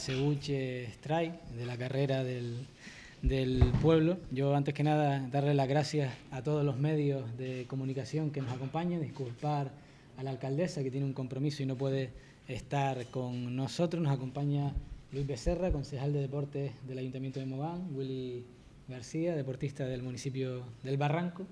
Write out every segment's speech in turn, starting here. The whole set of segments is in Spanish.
Cebuche Strike, de la carrera del, pueblo. Yo, antes que nada, darle las gracias a todos los medios de comunicación que nos acompañan, disculpar a la alcaldesa que tiene un compromiso y no puede estar con nosotros. Nos acompaña Luis Becerra, concejal de deportes del Ayuntamiento de Mogán, Willy García, deportista del municipio del Barranco,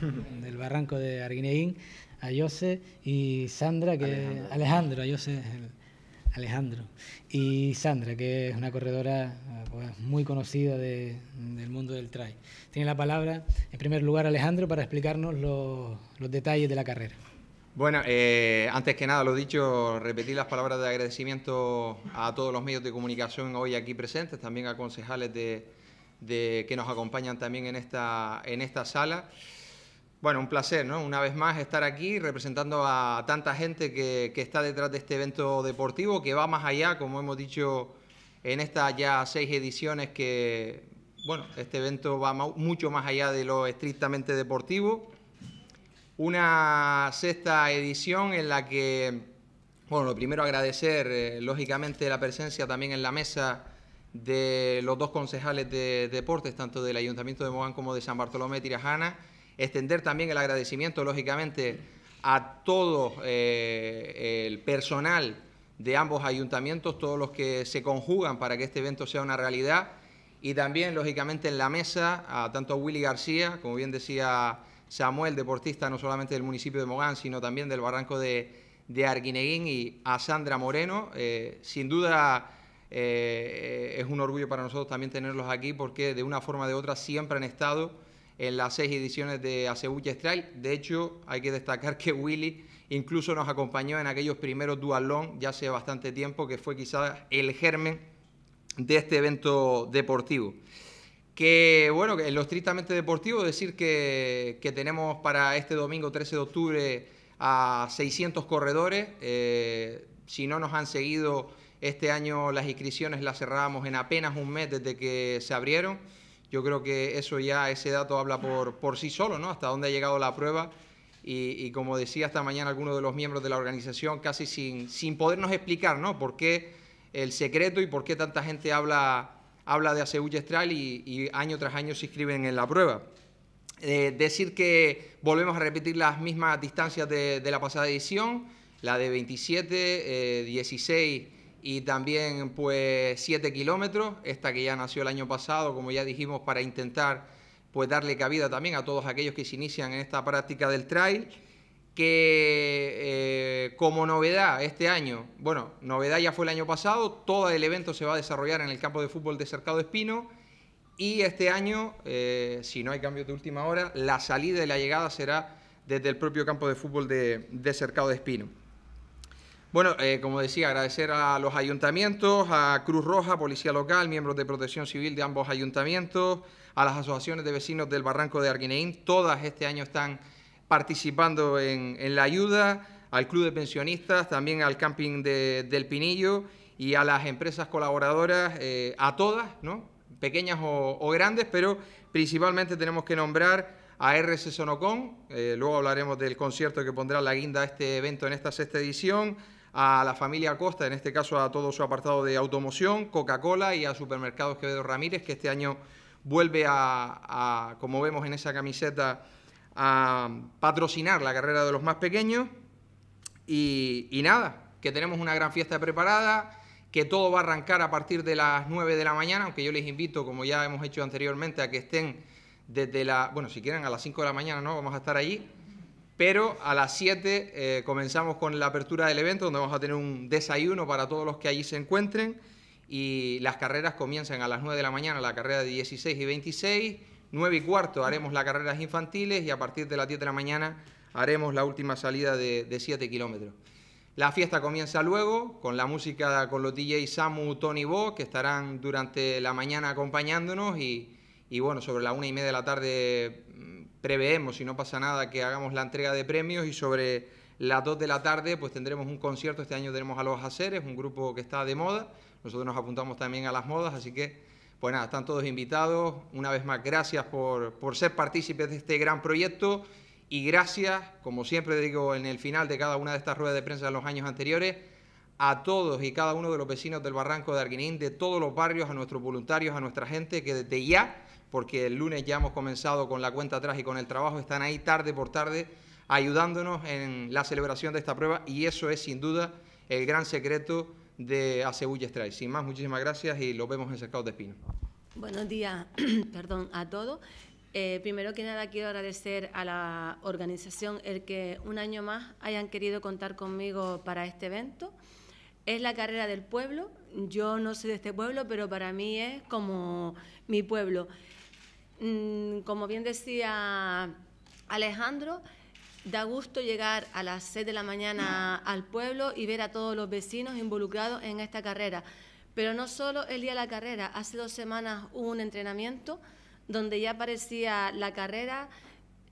del Barranco de Arguineguín, Ayose y Sandra, que Alejandro, Alejandro Ayose Alejandro. Y Sandra, que es una corredora ah, pues, muy conocida del mundo del trail. Tiene la palabra, en primer lugar, Alejandro, para explicarnos los, detalles de la carrera. Bueno, eh, antes que nada, lo dicho, repetir las palabras de agradecimiento a todos los medios de comunicación hoy aquí presentes, también a concejales de, de que nos acompañan también en esta, en esta sala. Bueno, un placer, ¿no? Una vez más estar aquí representando a tanta gente que, está detrás de este evento deportivo que va más allá, como hemos dicho en estas ya seis ediciones, que, bueno, este evento va mucho más allá de lo estrictamente deportivo. Una sexta edición en la que, bueno, lo primero agradecer, eh, lógicamente, la presencia también en la mesa de los dos concejales de deportes, tanto del Ayuntamiento de Mogán como de San Bartolomé de Tirajana extender también el agradecimiento, lógicamente, a todo eh, el personal de ambos ayuntamientos, todos los que se conjugan para que este evento sea una realidad. Y también, lógicamente, en la mesa, a tanto a Willy García, como bien decía Samuel, deportista no solamente del municipio de Mogán, sino también del barranco de, de Arguineguín, y a Sandra Moreno. Eh, sin duda, eh, es un orgullo para nosotros también tenerlos aquí, porque de una forma de otra siempre han estado en las seis ediciones de Acebucha Trail. De hecho, hay que destacar que Willy incluso nos acompañó en aquellos primeros dualón ya hace bastante tiempo, que fue quizás el germen de este evento deportivo. Que bueno, en lo estrictamente deportivo, decir que, tenemos para este domingo 13 de octubre a 600 corredores. Eh, si no nos han seguido este año, las inscripciones las cerrábamos en apenas un mes desde que se abrieron. Yo creo que eso ya, ese dato habla por, por sí solo, ¿no? Hasta dónde ha llegado la prueba. Y, como decía esta mañana alguno de los miembros de la organización, casi sin, sin podernos explicar, ¿no? Por qué el secreto y por qué tanta gente habla, habla de hace Estral y, año tras año se inscriben en la prueba. Eh, decir que volvemos a repetir las mismas distancias de, la pasada edición, la de 27, 16 eh, y también pues 7 kilómetros, esta que ya nació el año pasado, como ya dijimos, para intentar pues darle cabida también a todos aquellos que se inician en esta práctica del trail, que eh, como novedad este año, bueno, novedad ya fue el año pasado, todo el evento se va a desarrollar en el campo de fútbol de Cercado Espino y este año, eh, si no hay cambios de última hora, la salida y la llegada será desde el propio campo de fútbol de, de Cercado Espino. Bueno, eh, como decía, agradecer a los ayuntamientos, a Cruz Roja, Policía Local, miembros de Protección Civil de ambos ayuntamientos, a las asociaciones de vecinos del Barranco de Arguineín. Todas este año están participando en, la ayuda, al Club de Pensionistas, también al Camping del Pinillo y a las empresas colaboradoras, eh, a todas, ¿no? pequeñas o, grandes, pero principalmente tenemos que nombrar a RC Sonocon, eh, luego hablaremos del concierto que pondrá la guinda a este evento en esta sexta edición, a la familia Costa, en este caso a todo su apartado de automoción, Coca-Cola y a Supermercados Quevedo Ramírez, que este año vuelve a, como vemos en esa camiseta, a patrocinar la carrera de los más pequeños. Y, nada, que tenemos una gran fiesta preparada, que todo va a arrancar a partir de las 9 de la mañana, aunque yo les invito, como ya hemos hecho anteriormente, a que estén desde la, bueno, si quieren a las 5 de la mañana, ¿no? Vamos a estar allí pero a las 7 eh, comenzamos con la apertura del evento, donde vamos a tener un desayuno para todos los que allí se encuentren. Y las carreras comienzan a las 9 de la mañana, la carrera de 16 y 26. 9 y cuarto haremos las carreras infantiles y a partir de las 10 de la mañana haremos la última salida de, 7 kilómetros. La fiesta comienza luego con la música con los DJs Samu, Tony Bo, que estarán durante la mañana acompañándonos y, y bueno, sobre la una y media de la tarde preveemos, si no pasa nada, que hagamos la entrega de premios y sobre las 2 de la tarde pues tendremos un concierto, este año tenemos a Los Haceres, un grupo que está de moda, nosotros nos apuntamos también a las modas, así que pues nada, están todos invitados, una vez más gracias por, por ser partícipes de este gran proyecto y gracias, como siempre digo en el final de cada una de estas ruedas de prensa de los años anteriores, a todos y cada uno de los vecinos del Barranco de Arguinín, de todos los barrios, a nuestros voluntarios, a nuestra gente, que desde ya porque el lunes ya hemos comenzado con la cuenta atrás y con el trabajo, están ahí tarde por tarde ayudándonos en la celebración de esta prueba y eso es sin duda el gran secreto de Acebulla Strike. Sin más, muchísimas gracias y los vemos en Cercados de Espino. Buenos días, perdón, a todos. Eh, primero que nada quiero agradecer a la organización el que un año más hayan querido contar conmigo para este evento. Es la carrera del pueblo, yo no soy de este pueblo, pero para mí es como mi pueblo. Mm, como bien decía Alejandro, da gusto llegar a las 6 de la mañana al pueblo y ver a todos los vecinos involucrados en esta carrera. Pero no solo el día de la carrera, hace dos semanas hubo un entrenamiento donde ya parecía la carrera,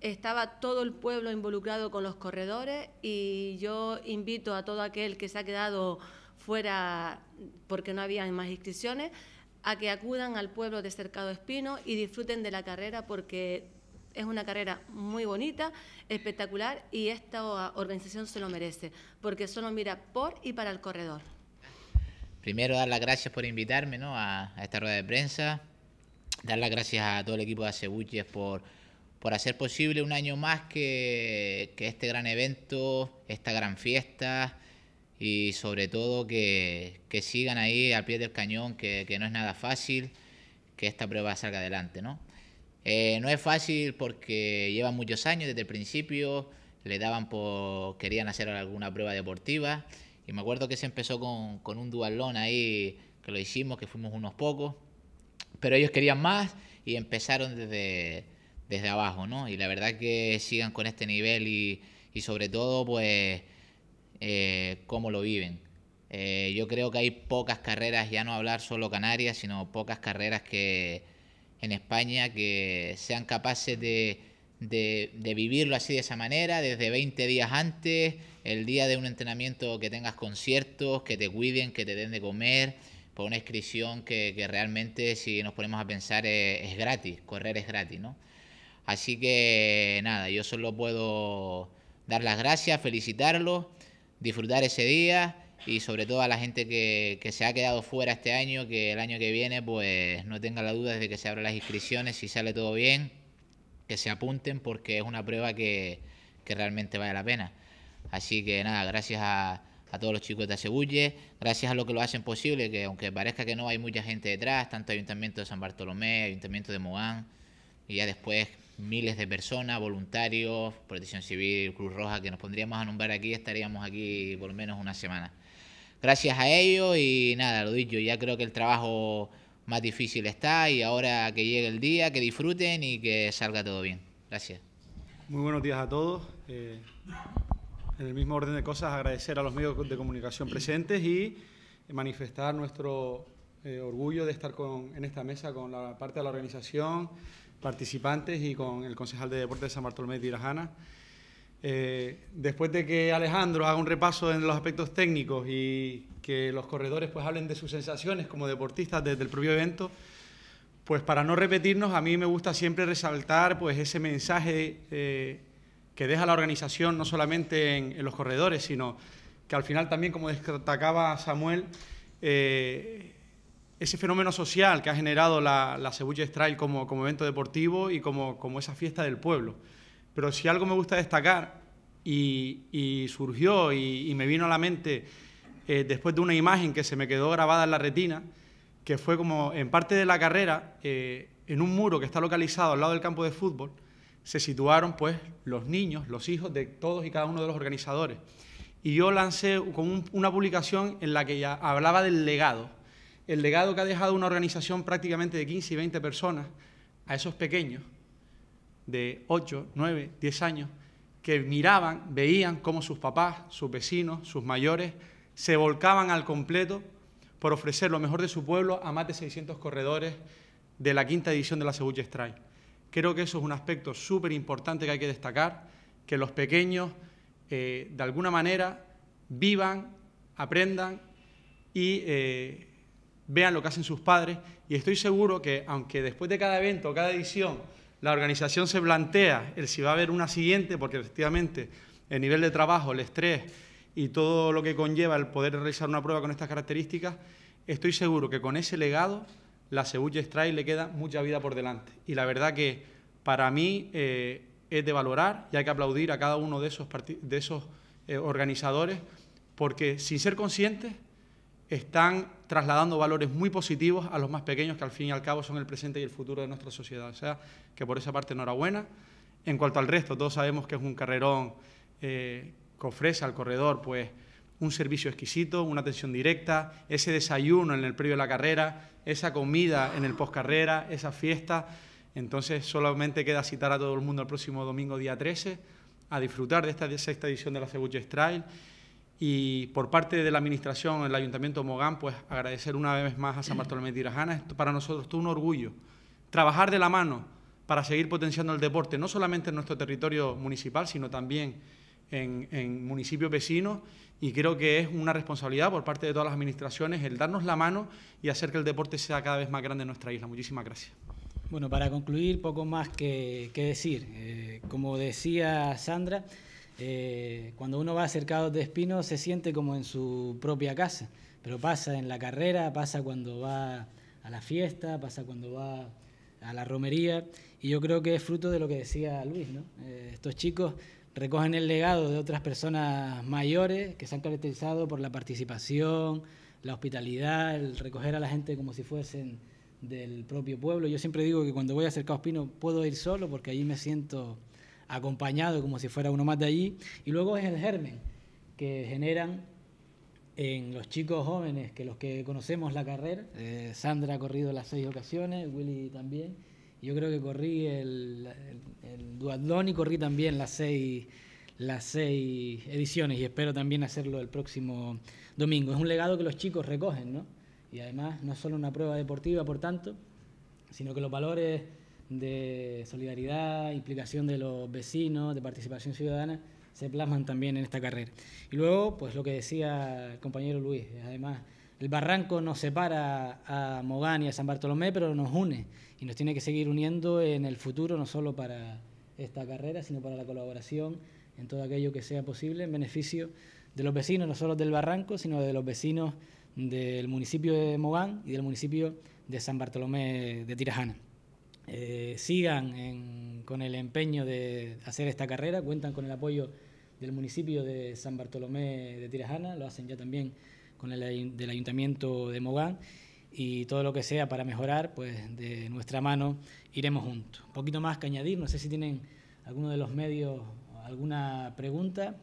estaba todo el pueblo involucrado con los corredores y yo invito a todo aquel que se ha quedado fuera porque no había más inscripciones, a que acudan al pueblo de Cercado Espino y disfruten de la carrera porque es una carrera muy bonita, espectacular y esta organización se lo merece porque solo mira por y para el corredor. Primero dar las gracias por invitarme ¿no? a, esta rueda de prensa, dar las gracias a todo el equipo de Acebuches por, por hacer posible un año más que, que este gran evento, esta gran fiesta y sobre todo que, sigan ahí al pie del cañón, que, no es nada fácil que esta prueba salga adelante, ¿no? Eh, no es fácil porque llevan muchos años desde el principio, le daban por, querían hacer alguna prueba deportiva y me acuerdo que se empezó con, un dualón ahí que lo hicimos, que fuimos unos pocos, pero ellos querían más y empezaron desde, desde abajo, ¿no? Y la verdad que sigan con este nivel y, y sobre todo pues eh, cómo lo viven. Eh, yo creo que hay pocas carreras, ya no hablar solo Canarias, sino pocas carreras que en España que sean capaces de, vivirlo así de esa manera, desde 20 días antes, el día de un entrenamiento que tengas conciertos, que te cuiden, que te den de comer, por una inscripción que, realmente si nos ponemos a pensar es, gratis, correr es gratis, ¿no? Así que nada, yo solo puedo dar las gracias, felicitarlos disfrutar ese día y sobre todo a la gente que, que, se ha quedado fuera este año, que el año que viene pues no tenga la duda de que se abran las inscripciones, si sale todo bien, que se apunten porque es una prueba que, realmente vale la pena. Así que nada, gracias a, a todos los chicos de Acebulle, gracias a lo que lo hacen posible, que aunque parezca que no hay mucha gente detrás, tanto Ayuntamiento de San Bartolomé, Ayuntamiento de Mogán, y ya después miles de personas, voluntarios, protección civil, Cruz Roja, que nos pondríamos a nombrar aquí, estaríamos aquí por lo menos una semana. Gracias a ellos y nada, lo dicho, ya creo que el trabajo más difícil está y ahora que llegue el día, que disfruten y que salga todo bien. Gracias. Muy buenos días a todos. Eh, en el mismo orden de cosas, agradecer a los medios de comunicación presentes y manifestar nuestro eh, orgullo de estar con, en esta mesa con la parte de la organización participantes y con el concejal de deportes de San Bartolomé Tirajana. Eh, después de que Alejandro haga un repaso en los aspectos técnicos y que los corredores pues hablen de sus sensaciones como deportistas desde el propio evento, pues para no repetirnos, a mí me gusta siempre resaltar pues ese mensaje eh, que deja la organización no solamente en, los corredores, sino que al final también, como destacaba Samuel, eh, ese fenómeno social que ha generado la, la Strike... como, como, evento deportivo y como, como, esa fiesta del pueblo. Pero si algo me gusta destacar y, surgió y, me vino a la mente eh, después de una imagen que se me quedó grabada en la retina, que fue como en parte de la carrera, eh, en un muro que está localizado al lado del campo de fútbol, se situaron pues los niños, los hijos de todos y cada uno de los organizadores. Y yo lancé con una publicación en la que ya hablaba del legado el legado que ha dejado una organización prácticamente de 15 y 20 personas a esos pequeños de 8, 9, 10 años que miraban, veían cómo sus papás, sus vecinos, sus mayores se volcaban al completo por ofrecer lo mejor de su pueblo a más de 600 corredores de la quinta edición de la Cebuche Strike. Creo que eso es un aspecto súper importante que hay que destacar, que los pequeños eh, de alguna manera vivan, aprendan y eh, vean lo que hacen sus padres y estoy seguro que aunque después de cada evento, cada edición, la organización se plantea el si va a haber una siguiente, porque efectivamente el nivel de trabajo, el estrés y todo lo que conlleva el poder realizar una prueba con estas características, estoy seguro que con ese legado la Cebuche y le queda mucha vida por delante. Y la verdad que para mí eh, es de valorar y hay que aplaudir a cada uno de esos, de esos eh, organizadores, porque sin ser conscientes están trasladando valores muy positivos a los más pequeños, que al fin y al cabo son el presente y el futuro de nuestra sociedad. O sea, que por esa parte enhorabuena. En cuanto al resto, todos sabemos que es un carrerón eh, que ofrece al corredor pues, un servicio exquisito, una atención directa, ese desayuno en el previo de la carrera, esa comida en el postcarrera, esa fiesta. Entonces solamente queda citar a todo el mundo el próximo domingo día 13 a disfrutar de esta sexta edición de la Cebuche Trail y por parte de la Administración, el Ayuntamiento de Mogán, pues agradecer una vez más a San Bartolomé de Tirajana. para nosotros es un orgullo trabajar de la mano para seguir potenciando el deporte, no solamente en nuestro territorio municipal, sino también en, municipios vecinos. Y creo que es una responsabilidad por parte de todas las administraciones el darnos la mano y hacer que el deporte sea cada vez más grande en nuestra isla. Muchísimas gracias. Bueno, para concluir, poco más que, decir. Eh, como decía Sandra, eh, cuando uno va acercado de Espino se siente como en su propia casa, pero pasa en la carrera, pasa cuando va a la fiesta, pasa cuando va a la romería, y yo creo que es fruto de lo que decía Luis, ¿no? Eh, estos chicos recogen el legado de otras personas mayores que se han caracterizado por la participación, la hospitalidad, el recoger a la gente como si fuesen del propio pueblo. Yo siempre digo que cuando voy a Cercado Espino puedo ir solo porque allí me siento acompañado como si fuera uno más de allí. Y luego es el germen que generan en los chicos jóvenes, que los que conocemos la carrera, eh, Sandra ha corrido las seis ocasiones, Willy también, yo creo que corrí el, el, duatlón y corrí también las seis, las seis ediciones y espero también hacerlo el próximo domingo. Es un legado que los chicos recogen, ¿no? Y además no es solo una prueba deportiva, por tanto, sino que los valores de solidaridad, implicación de los vecinos, de participación ciudadana, se plasman también en esta carrera. Y luego, pues lo que decía el compañero Luis, además, el barranco nos separa a Mogán y a San Bartolomé, pero nos une y nos tiene que seguir uniendo en el futuro, no solo para esta carrera, sino para la colaboración en todo aquello que sea posible en beneficio de los vecinos, no solo del barranco, sino de los vecinos del municipio de Mogán y del municipio de San Bartolomé de Tirajana. Eh, sigan con el empeño de hacer esta carrera, cuentan con el apoyo del municipio de San Bartolomé de Tirajana, lo hacen ya también con el del ayuntamiento de Mogán y todo lo que sea para mejorar, pues de nuestra mano iremos juntos. Un poquito más que añadir, no sé si tienen alguno de los medios alguna pregunta.